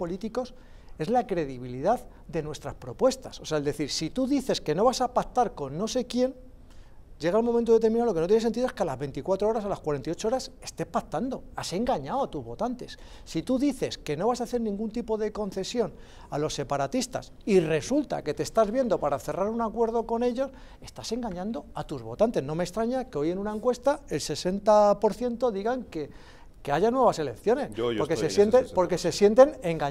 políticos es la credibilidad de nuestras propuestas. O sea, es decir, si tú dices que no vas a pactar con no sé quién, llega el momento determinado, lo que no tiene sentido es que a las 24 horas, a las 48 horas, estés pactando. Has engañado a tus votantes. Si tú dices que no vas a hacer ningún tipo de concesión a los separatistas y resulta que te estás viendo para cerrar un acuerdo con ellos, estás engañando a tus votantes. No me extraña que hoy en una encuesta el 60% digan que que haya nuevas elecciones, porque, se sienten, porque se sienten engañados.